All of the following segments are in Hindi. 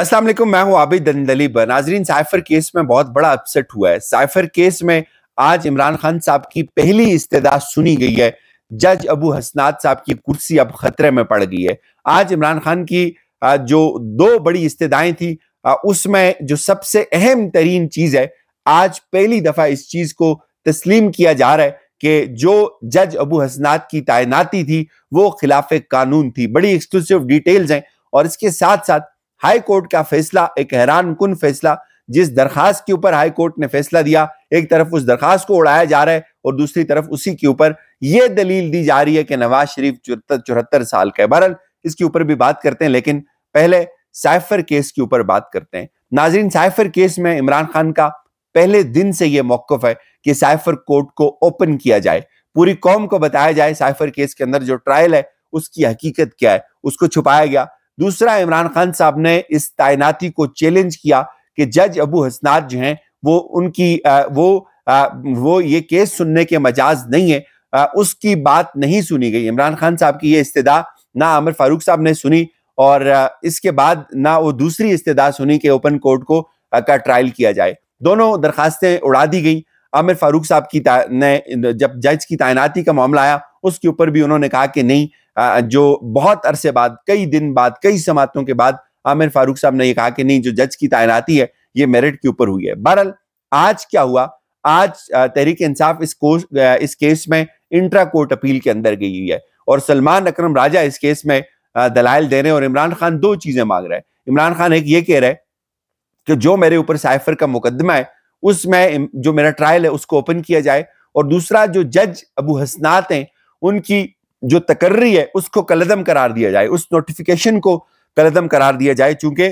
अस्सलाम वालेकुम मैं हूं आबिद दंडली बर नाजरीन साइफर केस में बहुत बड़ा अपसेट हुआ है साइफर केस में आज इमरान खान साहब की पहली इस्तः सुनी गई है जज अबू हसनाद साहब की कुर्सी अब खतरे में पड़ गई है आज इमरान खान की जो दो बड़ी इस्तदाएं थी उसमें जो सबसे अहम तरीन चीज है आज पहली दफा इस चीज को तस्लीम किया जा रहा है कि जो जज अबू हसनाद की तैनाती थी वो खिलाफ कानून थी बड़ी एक्सक्लूसिव डिटेल्स हैं और इसके साथ साथ हाई कोर्ट का फैसला एक हैरान कन फैसला जिस दरखास्त के ऊपर हाई कोर्ट ने फैसला दिया एक तरफ उस दरखास्त को उड़ाया जा रहा है और दूसरी तरफ उसी के ऊपर यह दलील दी जा रही है कि नवाज शरीफ चौहत्तर चौहत्तर साल का बहरल इसके ऊपर भी बात करते हैं लेकिन पहले साइफर केस के ऊपर बात करते हैं नाजरीन साइफर केस में इमरान खान का पहले दिन से यह मौकफ है कि साइफर कोर्ट को ओपन किया जाए पूरी कौम को बताया जाए साइफर केस के अंदर जो ट्रायल है उसकी हकीकत क्या है उसको छुपाया गया दूसरा इमरान खान साहब ने इस तैनाती को चैलेंज किया कि जज अबू हसनाद जो हैं वो उनकी वो वो ये केस सुनने के मजाज नहीं है उसकी बात नहीं सुनी गई इमरान खान साहब की ये इस्तः ना आमिर फारूक साहब ने सुनी और इसके बाद ना वो दूसरी इस्तः सुनी कि ओपन कोर्ट को का ट्रायल किया जाए दोनों दरखास्तें उड़ा दी गई आमिर फारूक साहब की ने जब जज की तैनाती का मामला आया उसके ऊपर भी उन्होंने कहा कि नहीं जो बहुत अरसे बाद कई दिन बाद कई समातों के बाद आमिर फारूक साहब ने यह कहा कि नहीं जो जज की तैनाती है ये मेरिट के ऊपर हुई है बहरहाल आज क्या हुआ आज तहरीक इंसाफ इस कोर्स इस केस में इंट्रा कोर्ट अपील के अंदर गई हुई है और सलमान अक्रम राजा इस केस में दलाइल दे रहे हैं और इमरान खान दो चीजें मांग रहे हैं इमरान खान एक ये कह रहे हैं कि जो मेरे ऊपर साइफर का मुकदमा है उसमें जो मेरा ट्रायल है उसको ओपन किया जाए और दूसरा जो जज अबू हसनात हैं उनकी जो तकर्री है उसको कलदम करार दिया जाए उस नोटिफिकेशन को कलदम करार दिया जाए चूंकि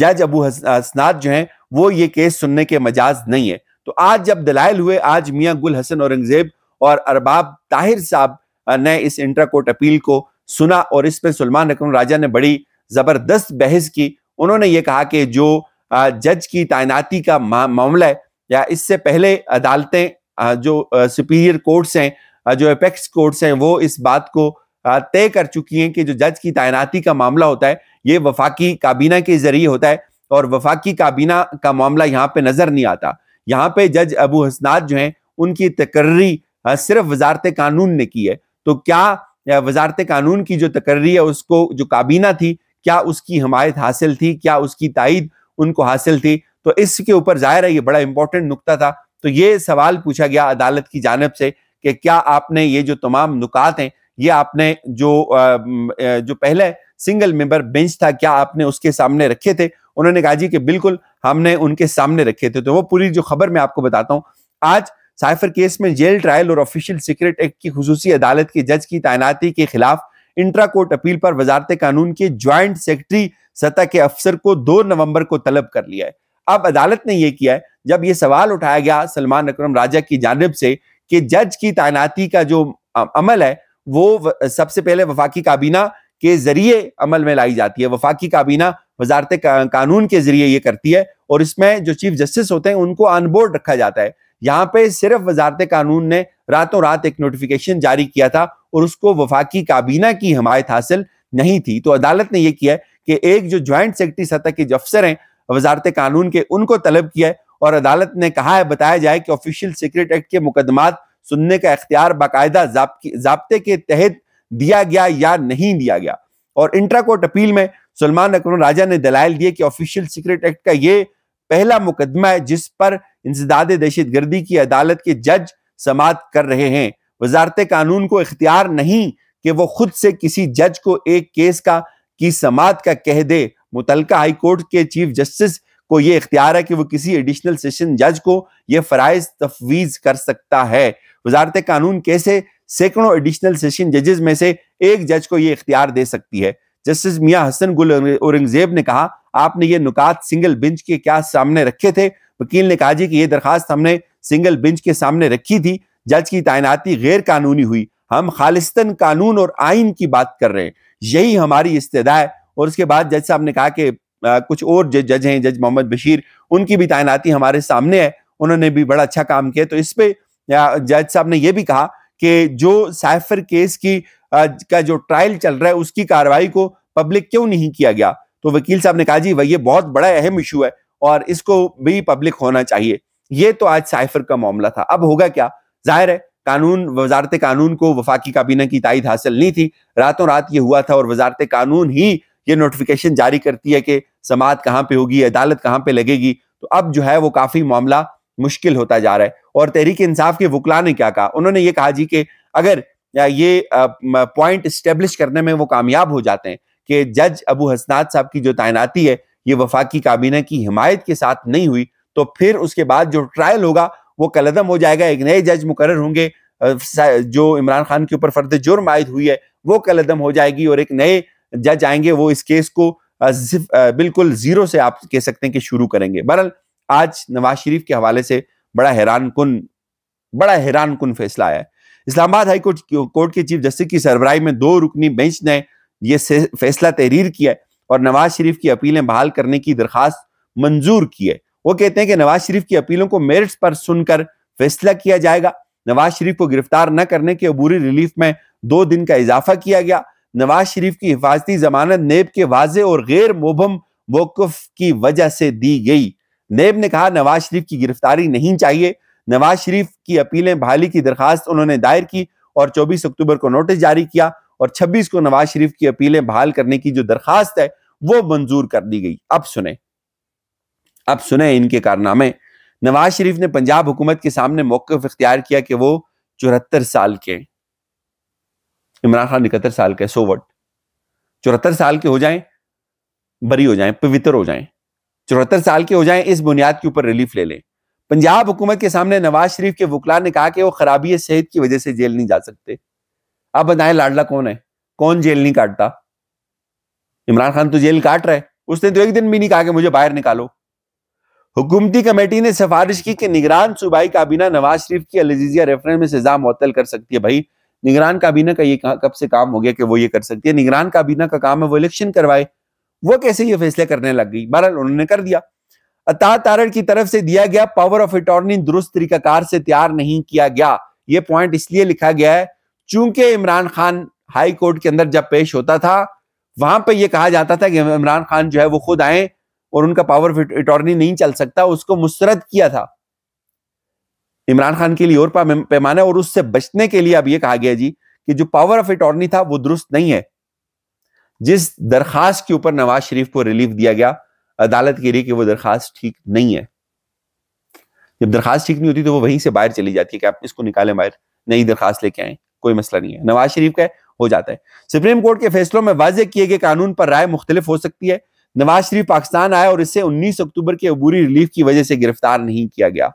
जज अबू हसनाद जो है वो ये केस सुनने के मजाज नहीं है तो आज जब दलाइल हुए आज मियाँ गुल हसन औरंगजेब और अरबाब ताहिर साहब ने इस इंटर कोर्ट अपील को सुना और इस पर सलमान रकम राजा ने बड़ी ज़बरदस्त बहस की उन्होंने ये कहा कि जो जज की तैनाती का मामला है या इससे पहले अदालतें जो सुपीरियर कोर्ट्स हैं जो अपेक्स कोर्ट्स हैं वो इस बात को तय कर चुकी हैं कि जो जज की तैनाती का मामला होता है ये वफाकी काबीना के जरिए होता है और वफाकी काबीना का मामला यहाँ पे नजर नहीं आता यहाँ पे जज अबू हसनाद जो हैं उनकी तकर्री सिर्फ वजारत कानून ने की है तो क्या वजारत कानून की जो तकर्री है उसको जो काबीना थी क्या उसकी हमायत हासिल थी क्या उसकी तायद उनको हासिल थी तो इसके ऊपर जाहिर है ये बड़ा इंपॉर्टेंट नुकता था तो ये सवाल पूछा गया अदालत की जानब से कि क्या आपने ये जो तमाम नुकात हैं ये आपने जो जो पहले सिंगल मेंबर बेंच था क्या आपने उसके सामने रखे थे उन्होंने कहा जी कि बिल्कुल हमने उनके सामने रखे थे तो वो पूरी जो खबर मैं आपको बताता हूँ आज साइफर केस में जेल ट्रायल और ऑफिशियल सीक्रेट एक्ट की खसूसी अदालत के जज की तैनाती के खिलाफ इंट्रा कोर्ट अपील पर वजारत कानून के ज्वाइंट सेक्रेटरी सतह के अफसर को दो नवंबर को तलब कर लिया है अब अदालत ने यह किया है जब यह सवाल उठाया गया सलमान अक्रम राजा की जानब से कि जज की तैनाती का जो अमल है वो सबसे पहले वफाकी काबीना के जरिए अमल में लाई जाती है वफाकी काबीना वजारत कानून के जरिए ये करती है और इसमें जो चीफ जस्टिस होते हैं उनको ऑनबोर्ड रखा जाता है यहाँ पे सिर्फ वजारत कानून ने रातों रात एक नोटिफिकेशन जारी किया था और उसको वफाकी काबीना की हमायत हासिल नहीं थी तो अदालत ने यह किया है कि एक जो ज्वाइंट सेक्रेटरी सतह के जो अफसर हैं वजारत कानून के उनको तलब किया है और अदालत ने कहा है बताया जाए कि ऑफिशियल सीक्रेट एक्ट के मुकदमा सुनने का इख्तियार बाकायदा जबते के तहत दिया गया या नहीं दिया गया और इंट्रा कोर्ट अपील में सलमान अकरम राजा ने दलाल दिए कि ऑफिशियल सीक्रेट एक्ट का ये पहला मुकदमा है जिस पर इंसदाद दहशत गर्दी की अदालत के जज समात कर रहे हैं वजारत कानून को इख्तियार नहीं कि वो खुद से किसी जज को एक केस का की समात का कह दे मुतलका हाई कोर्ट के चीफ जस्टिस को ये इख्तियार है कि वो किसी एडिशनल सेशन जज को ये फ़राइज तफवीज़ कर सकता है वजारत कानून कैसे सैकड़ों एडिशनल सेशन जजेज में से एक जज को ये इख्तियार दे सकती है जस्टिस मियाँ हसन गुल औरंगजेब ने कहा आपने ये नुकात सिंगल बेंच के क्या सामने रखे थे वकील ने कहा जी कि ये दरखास्त हमने सिंगल बेंच के सामने रखी थी जज की तैनाती गैर कानूनी हुई हम खालिस्तन कानून और आइन की बात कर रहे हैं यही हमारी इस्तेदा है और उसके बाद जज साहब ने कहा कि कुछ और जज हैं जज मोहम्मद बशीर उनकी भी तैनाती हमारे सामने है उन्होंने भी बड़ा अच्छा काम किया तो इस पे जज साहब ने यह भी कहा कि जो साइफर केस की आ, का जो ट्रायल चल रहा है उसकी कार्रवाई को पब्लिक क्यों नहीं किया गया तो वकील साहब ने कहा जी वही बहुत बड़ा अहम इशू है और इसको भी पब्लिक होना चाहिए ये तो आज साइफर का मामला था अब होगा क्या जाहिर है कानून वजारत कानून को वफाकी काबीना की तायद हासिल नहीं थी रातों रात ये हुआ था और वजारत कानून ही ये नोटिफिकेशन जारी करती है कि समाज कहाँ पे होगी अदालत कहाँ पे लगेगी तो अब जो है वो काफी मामला मुश्किल होता जा रहा है और तहरीक इंसाफ के वकला ने क्या कहा उन्होंने ये कहा जी कि अगर ये पॉइंट इस्टेब्लिश करने में वो कामयाब हो जाते हैं कि जज अबू हसनाद साहब की जो तैनाती है ये वफाकी काबीना की हिमायत के साथ नहीं हुई तो फिर उसके बाद जो ट्रायल होगा वो कलदम हो जाएगा एक नए जज मुकर होंगे जो इमरान खान के ऊपर फर्द जुर्म आयद हुई है वो कलदम हो जाएगी और एक नए जज आएंगे वो इस केस को बिल्कुल जीरो से आप कह सकते हैं कि शुरू करेंगे बहरहाल आज नवाज शरीफ के हवाले से बड़ा हैरान कन बड़ा हैरान कन फैसला आया है इस्लामाबाद हाई कोर्ट कोर्ट के चीफ जस्टिस की सरबराई में दो रुकनी बेंच ने यह फैसला तहरीर किया है और नवाज शरीफ की अपीलें बहाल करने की दरखास्त मंजूर की है वो कहते हैं कि नवाज शरीफ की अपीलों को मेरिट्स पर सुनकर फैसला किया जाएगा नवाज शरीफ को गिरफ्तार न करने के अबूरी रिलीफ में दो दिन का इजाफा किया गया नवाज शरीफ की हिफाजती जमानत नेब के वाजे और गैर मुबम मौकफ की वजह से दी गई नेब ने कहा नवाज शरीफ की गिरफ्तारी नहीं चाहिए नवाज शरीफ की अपीलें बहाली की दरखास्त उन्होंने दायर की और 24 अक्टूबर को नोटिस जारी किया और 26 को नवाज शरीफ की अपीलें बहाल करने की जो दरखास्त है वो मंजूर कर दी गई अब सुने अब सुने इनके कारनामे नवाज शरीफ ने पंजाब हुकूमत के सामने मौकफ इख्तियार किया कि वो चौहत्तर साल के इमरान खान इकहत्तर साल के सोवट चौहत्तर साल के हो जाएं बरी हो जाएं पवित्र हो जाएं चौहत्तर साल के हो जाएं इस बुनियाद के ऊपर रिलीफ ले लें पंजाब हुकूमत के सामने नवाज शरीफ के वकला ने कहा कि वो खराबी सेहत की वजह से जेल नहीं जा सकते आप बताएं लाडला कौन है कौन जेल नहीं काटता इमरान खान तो जेल काट रहे उसने तो एक दिन भी नहीं कहा कि मुझे बाहर निकालो हुकूमती कमेटी ने सिफारिश की कि निगरान सूबाई काबीना नवाज शरीफ की अलजीजिया रेफरेंस में सजा मुअतल कर सकती है भाई निगरान काबीना का ये कब से काम हो गया कि वो ये कर सकती है निगरान काबीना का काम है वो इलेक्शन करवाए वो कैसे ये फैसले करने लग गई बहरहाल उन्होंने कर दिया अता तारड़ की तरफ से दिया गया पावर ऑफ अटॉर्नी दुरुस्त तरीकाकार से तैयार नहीं किया गया ये पॉइंट इसलिए लिखा गया है चूंकि इमरान खान हाई कोर्ट के अंदर जब पेश होता था वहां पर यह कहा जाता था कि इमरान खान जो है वो खुद आए और उनका पावर ऑफ अटॉर्नी नहीं चल सकता उसको मुस्तरद किया था इमरान खान के लिए और पैमाना और उससे बचने के लिए अब यह कहा गया जी कि जो पावर ऑफ अटॉर्नी था वो दुरुस्त नहीं है जिस दरखास्त के ऊपर नवाज शरीफ को रिलीफ दिया गया अदालत के लिए कि वो दरखास्त ठीक नहीं है जब दरखास्त ठीक नहीं होती तो वो वहीं से बाहर चली जाती है कि आप इसको निकालें बाहर नई दरखास्त लेके आए कोई मसला नहीं है नवाज शरीफ का हो जाता है सुप्रीम कोर्ट के फैसलों में वाजे किए गए कानून पर राय मुख्तलिफ हो सकती है नवाज शरीफ पाकिस्तान आया और इसे 19 अक्टूबर के अबूरी रिलीफ की वजह से गिरफ्तार नहीं किया गया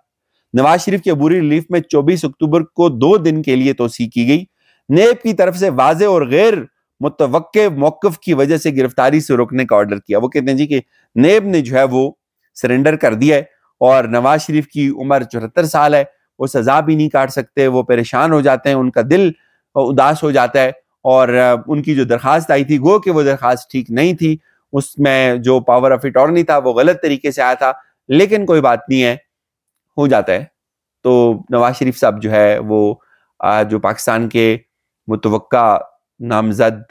नवाज शरीफ की अबूरी रिलीफ में 24 अक्टूबर को दो दिन के लिए तोसी की गई नेब की तरफ से वाजे और गैर मुतव मौकफ की वजह से गिरफ्तारी से रोकने का ऑर्डर किया वो कहते हैं जी कि नेब ने जो है वो सरेंडर कर दिया है और नवाज शरीफ की उम्र चौहत्तर साल है वो सजा भी नहीं काट सकते वो परेशान हो जाते हैं उनका दिल उदास हो जाता है और उनकी जो दरख्वास्त आई थी गो कि वो दरख्वास्त ठीक नहीं थी उसमें जो पावर ऑफ अटॉर्नी था वो गलत तरीके से आया था लेकिन कोई बात नहीं है हो जाता है तो नवाज शरीफ साहब जो है वो जो पाकिस्तान के मुतवक़ा नामजद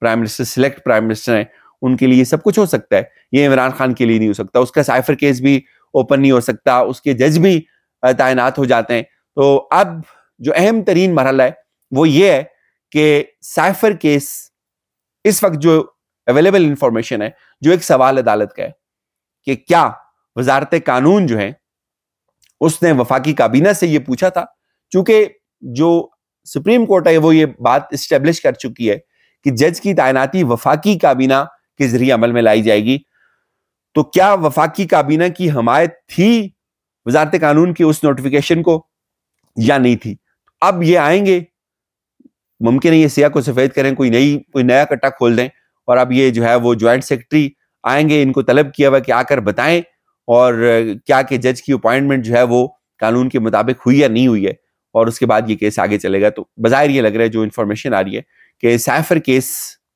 prime minister select prime minister हैं उनके लिए सब कुछ हो सकता है ये इमरान खान के लिए नहीं हो सकता उसका साइफर केस भी ओपन नहीं हो सकता उसके जज भी तैनात हो जाते हैं तो अब जो अहम तरीन मरहला है वो ये है कि साइफर केस इस वक्त जो अवेलेबल इंफॉर्मेशन है जो एक सवाल अदालत का है कि क्या वजारत कानून जो है उसने वफाकी काबीना से ये पूछा था चूंकि जो सुप्रीम कोर्ट है वो ये बात इस्टेब्लिश कर चुकी है कि जज की तैनाती वफाकी काबीना के जरिए अमल में लाई जाएगी तो क्या वफाकी काबीना की हमायत थी वजारत कानून की उस नोटिफिकेशन को या नहीं थी अब ये आएंगे मुमकिन है ये सिया को सफेद करें कोई नई कोई नया कट्टा खोल दें और अब ये जो है वो ज्वाइंट सेक्रेटरी आएंगे इनको तलब किया हुआ कि आकर बताएं और क्या कि जज की अपॉइंटमेंट जो है वो कानून के मुताबिक हुई या नहीं हुई है और उसके बाद ये केस आगे चलेगा तो बाजायर ये लग रहा है जो इन्फॉर्मेशन आ रही है कि सैफर केस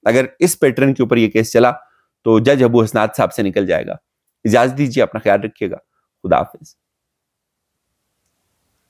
अगर इस पैटर्न के ऊपर ये केस चला तो जज अबू हसनाद साहब से निकल जाएगा इजाज़त दीजिए अपना ख्याल रखिएगा खुदा हाफिज़